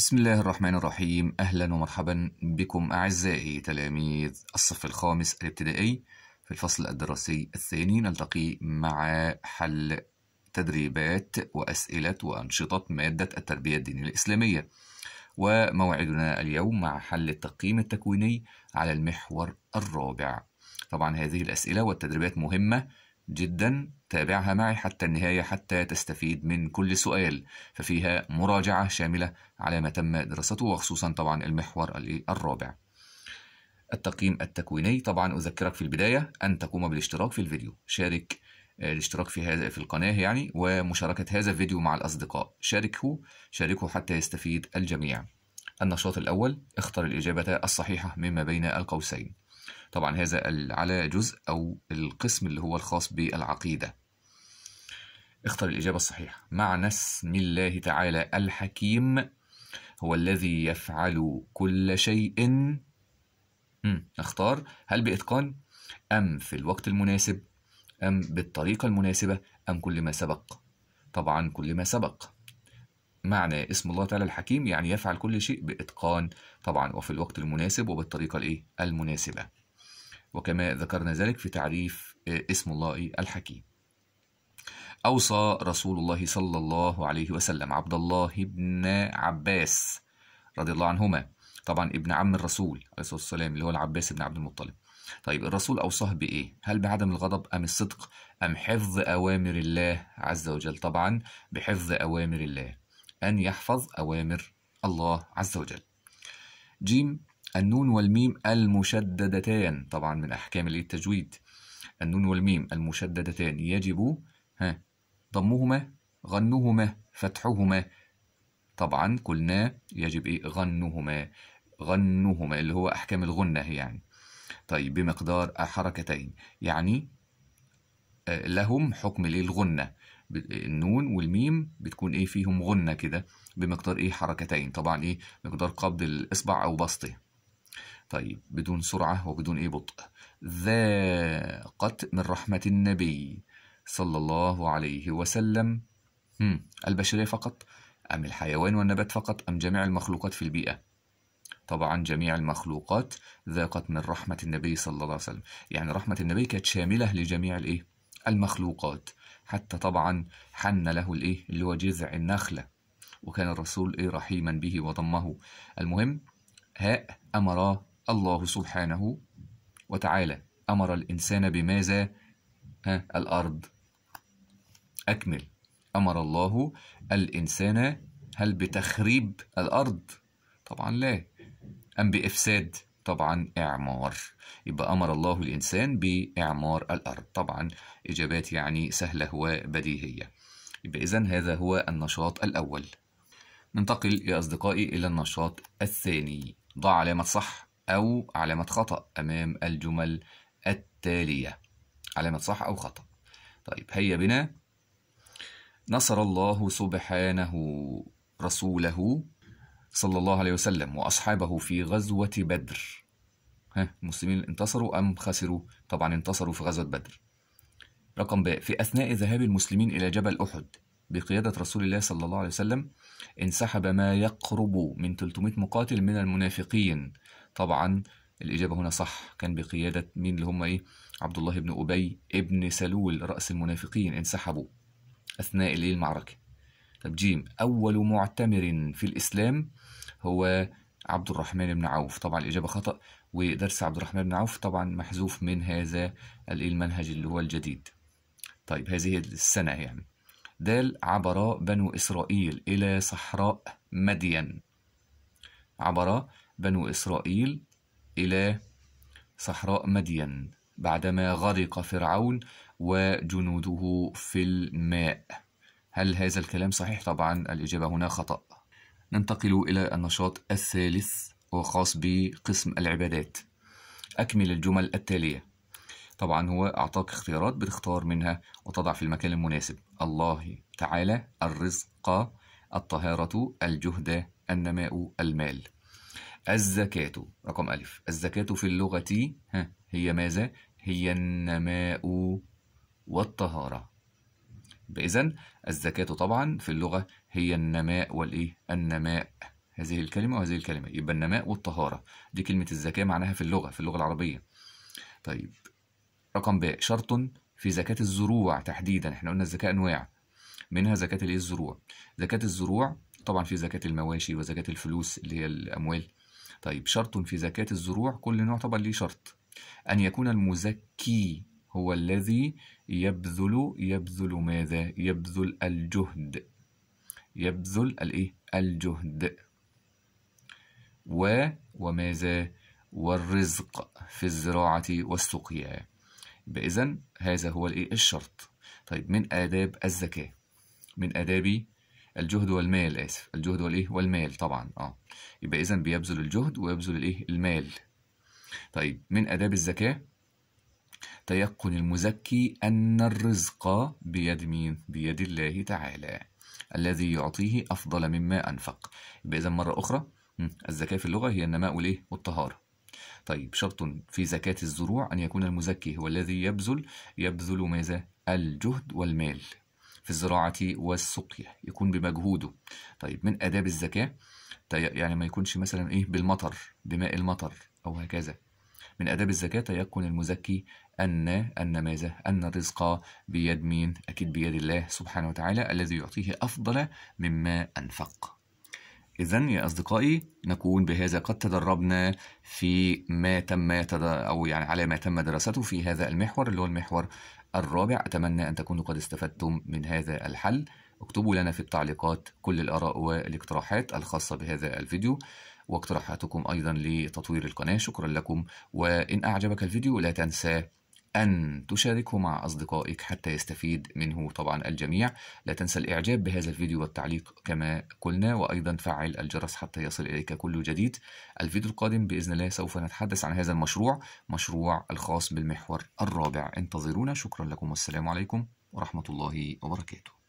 بسم الله الرحمن الرحيم أهلا ومرحبا بكم أعزائي تلاميذ الصف الخامس الابتدائي في الفصل الدراسي الثاني نلتقي مع حل تدريبات وأسئلة وأنشطة مادة التربية الدينية الإسلامية وموعدنا اليوم مع حل التقييم التكويني على المحور الرابع طبعا هذه الأسئلة والتدريبات مهمة جدا تابعها معي حتى النهاية حتى تستفيد من كل سؤال ففيها مراجعة شاملة على ما تم دراسته وخصوصا طبعا المحور الرابع التقييم التكويني طبعا أذكرك في البداية أن تقوم بالاشتراك في الفيديو شارك آه، الاشتراك في هذا في القناة يعني ومشاركة هذا الفيديو مع الأصدقاء شاركه شاركه حتى يستفيد الجميع النشاط الأول اختر الإجابة الصحيحة مما بين القوسين طبعا هذا على جزء أو القسم اللي هو الخاص بالعقيدة اختر الإجابة الصحيحة معنى اسم الله تعالى الحكيم هو الذي يفعل كل شيء اختار هل بإتقان أم في الوقت المناسب أم بالطريقة المناسبة أم كل ما سبق طبعا كل ما سبق معنى اسم الله تعالى الحكيم يعني يفعل كل شيء بإتقان طبعا وفي الوقت المناسب وبالطريقة الإيه؟ المناسبة وكما ذكرنا ذلك في تعريف آه، اسم الله الحكيم أوصى رسول الله صلى الله عليه وسلم عبد الله بن عباس رضي الله عنهما طبعا ابن عم الرسول عليه الصلاة والسلام اللي هو العباس بن عبد المطلب طيب الرسول أوصاه بإيه؟ هل بعدم الغضب أم الصدق أم حفظ أوامر الله عز وجل؟ طبعا بحفظ أوامر الله أن يحفظ أوامر الله عز وجل جيم النون والميم المشددتان طبعا من أحكام التجويد النون والميم المشددتان يجب ها ضمهما غنهما فتحهما طبعا قلنا يجب ايه غنهما غنهما اللي هو احكام الغنه يعني طيب بمقدار حركتين يعني آه، لهم حكم ليه الغنه النون والميم بتكون ايه فيهم غنه كده بمقدار ايه حركتين طبعا ايه مقدار قبض الاصبع او بسطه طيب بدون سرعة وبدون أي بطء ذاقت من رحمة النبي صلى الله عليه وسلم البشرية فقط أم الحيوان والنبات فقط أم جميع المخلوقات في البيئة طبعا جميع المخلوقات ذاقت من رحمة النبي صلى الله عليه وسلم يعني رحمة النبي كانت شاملة لجميع الإيه؟ المخلوقات حتى طبعا حن له الإيه؟ اللي هو جذع النخلة وكان الرسول إيه رحيما به وضمه المهم هاء أمر الله سبحانه وتعالى أمر الإنسان بماذا؟ ها الأرض أكمل أمر الله الإنسان هل بتخريب الأرض؟ طبعا لا أم بإفساد؟ طبعا إعمار يبقى أمر الله الإنسان بإعمار الأرض طبعا إجابات يعني سهلة وبديهية يبقى إذن هذا هو النشاط الأول ننتقل يا أصدقائي إلى النشاط الثاني ضع علامة صح أو علامة خطأ أمام الجمل التالية علامة صح أو خطأ طيب هيا بنا نصر الله سبحانه رسوله صلى الله عليه وسلم وأصحابه في غزوة بدر ها المسلمين انتصروا أم خسروا؟ طبعا انتصروا في غزوة بدر رقم ب في أثناء ذهاب المسلمين إلى جبل أحد بقيادة رسول الله صلى الله عليه وسلم انسحب ما يقرب من 300 مقاتل من المنافقين طبعا الإجابة هنا صح كان بقيادة مين اللي هم إيه عبد الله بن أبي ابن سلول رأس المنافقين انسحبوا أثناء الإيه المعركة طب جيم أول معتمر في الإسلام هو عبد الرحمن بن عوف طبعا الإجابة خطأ ودرس عبد الرحمن بن عوف طبعا محذوف من هذا المنهج اللي هو الجديد طيب هذه السنة يعني دال عبر بنو إسرائيل إلى صحراء مدين عبر بنو إسرائيل إلى صحراء مدين بعدما غرق فرعون وجنوده في الماء هل هذا الكلام صحيح؟ طبعا الإجابة هنا خطأ ننتقل إلى النشاط الثالث وخاص بقسم العبادات أكمل الجمل التالية طبعا هو أعطاك اختيارات بتختار منها وتضع في المكان المناسب الله تعالى الرزق الطهارة الجهد النماء المال الزكاة رقم ألف الزكاة في اللغة هي ماذا؟ هي النماء والطهارة إذا الزكاة طبعا في اللغة هي النماء والإيه؟ النماء هذه الكلمة وهذه الكلمة يبقى النماء والطهارة دي كلمة الزكاة معناها في اللغة في اللغة العربية طيب رقم باء شرط في زكاة الزروع تحديدا احنا قلنا الزكاة أنواع منها زكاة الزروع زكاة الزروع طبعا في زكاة المواشي وزكاة الفلوس اللي هي الأموال طيب شرط في زكاة الزروع كل نوع طبعا ليه شرط أن يكون المزكي هو الذي يبذل يبذل ماذا؟ يبذل الجهد يبذل الايه؟ الجهد و وماذا؟ والرزق في الزراعة والسقيا إذا إذن هذا هو الايه؟ الشرط طيب من آداب الزكاة من آداب الجهد والمال اسف الجهد والايه والمال طبعا اه يبقى اذا بيبذل الجهد ويبذل الايه المال طيب من اداب الزكاه تيقن المزكي ان الرزق بيد مين بيد الله تعالى الذي يعطيه افضل مما انفق يبقى اذا مره اخرى الزكاه في اللغه هي النماء والايه والطهاره طيب شرط في زكاة الزروع أن يكون المزكي هو الذي يبذل يبذل ماذا؟ الجهد والمال في الزراعة والسقية يكون بمجهوده طيب من آداب الزكاة يعني ما يكونش مثلا إيه بالمطر بماء المطر أو هكذا من آداب الزكاة يكون المزكي أن أن ماذا؟ أن الرزق بيد مين؟ أكيد بيد الله سبحانه وتعالى الذي يعطيه أفضل مما أنفق إذا يا أصدقائي نكون بهذا قد تدربنا في ما تم أو يعني على ما تم دراسته في هذا المحور اللي هو المحور الرابع أتمنى أن تكونوا قد استفدتم من هذا الحل اكتبوا لنا في التعليقات كل الآراء والاقتراحات الخاصة بهذا الفيديو واقتراحاتكم أيضا لتطوير القناة شكرا لكم وإن أعجبك الفيديو لا تنسى أن تشاركه مع أصدقائك حتى يستفيد منه طبعا الجميع لا تنسى الإعجاب بهذا الفيديو والتعليق كما قلنا وأيضا فعل الجرس حتى يصل إليك كل جديد الفيديو القادم بإذن الله سوف نتحدث عن هذا المشروع مشروع الخاص بالمحور الرابع انتظرونا شكرا لكم والسلام عليكم ورحمة الله وبركاته